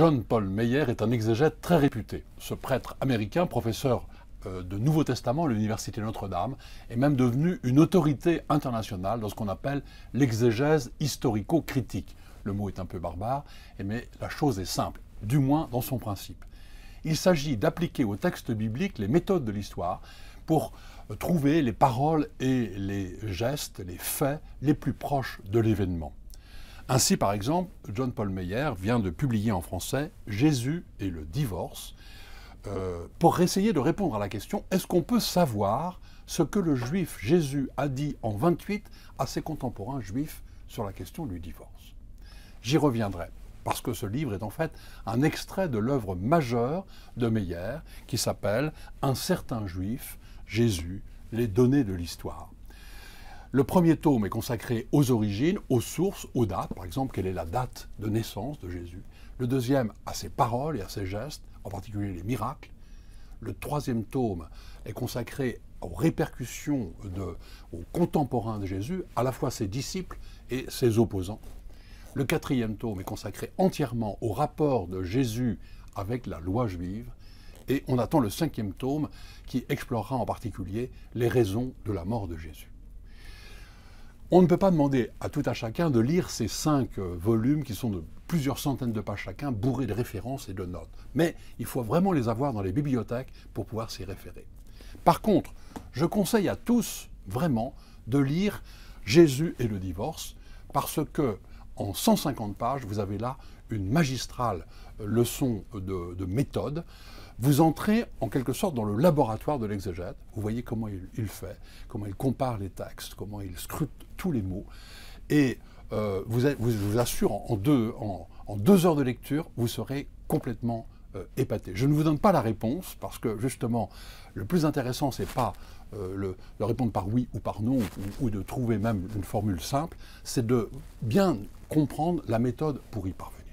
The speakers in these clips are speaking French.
John Paul Meyer est un exégète très réputé. Ce prêtre américain, professeur euh, de Nouveau Testament à l'Université Notre-Dame, est même devenu une autorité internationale dans ce qu'on appelle l'exégèse historico-critique. Le mot est un peu barbare, mais la chose est simple, du moins dans son principe. Il s'agit d'appliquer au texte biblique les méthodes de l'histoire pour euh, trouver les paroles et les gestes, les faits les plus proches de l'événement. Ainsi, par exemple, John Paul Meyer vient de publier en français Jésus et le divorce euh, pour essayer de répondre à la question est-ce qu'on peut savoir ce que le juif Jésus a dit en 28 à ses contemporains juifs sur la question du divorce J'y reviendrai, parce que ce livre est en fait un extrait de l'œuvre majeure de Meyer qui s'appelle Un certain juif, Jésus, les données de l'histoire. Le premier tome est consacré aux origines, aux sources, aux dates, par exemple quelle est la date de naissance de Jésus. Le deuxième à ses paroles et à ses gestes, en particulier les miracles. Le troisième tome est consacré aux répercussions, aux contemporains de Jésus, à la fois ses disciples et ses opposants. Le quatrième tome est consacré entièrement au rapport de Jésus avec la loi juive. Et on attend le cinquième tome qui explorera en particulier les raisons de la mort de Jésus. On ne peut pas demander à tout un chacun de lire ces cinq euh, volumes qui sont de plusieurs centaines de pages chacun, bourrés de références et de notes. Mais il faut vraiment les avoir dans les bibliothèques pour pouvoir s'y référer. Par contre, je conseille à tous vraiment de lire Jésus et le divorce parce que en 150 pages, vous avez là une magistrale euh, leçon de, méthode. Vous entrez en quelque sorte dans le laboratoire de l'exégète. Vous voyez comment il, fait, comment il compare les textes, comment il scrute tous les mots. Et euh, vous, je vous assure, en deux heures de lecture, vous serez complètement euh, épaté. Je ne vous donne pas la réponse parce que justement, le plus intéressant, c'est pas euh, le, de répondre par oui ou par non ou, ou de trouver même une formule simple, c'est de bien comprendre la méthode pour y parvenir.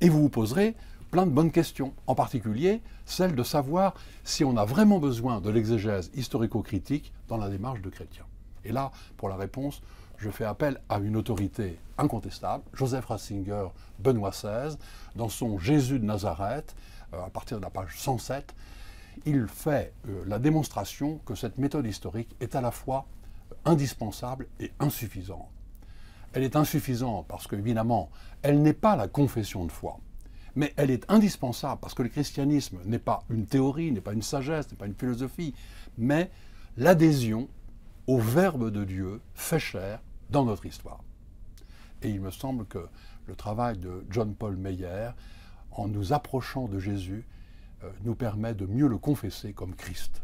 Et vous vous poserez plein de bonnes questions, en particulier celle de savoir si on a vraiment besoin de l'exégèse historico-critique dans la démarche de chrétien. Et là, pour la réponse, je fais appel à une autorité incontestable, Joseph Ratzinger, Benoît XVI, dans son Jésus de Nazareth, euh, à partir de la page 107, il fait euh, la démonstration que cette méthode historique est à la fois indispensable et insuffisante. Elle est insuffisante parce que, évidemment, elle n'est pas la confession de foi, mais elle est indispensable parce que le christianisme n'est pas une théorie, n'est pas une sagesse, n'est pas une philosophie, mais l'adhésion au Verbe de Dieu fait chair dans notre histoire. Et il me semble que le travail de John Paul Meyer, en nous approchant de Jésus, euh, nous permet de mieux le confesser comme Christ.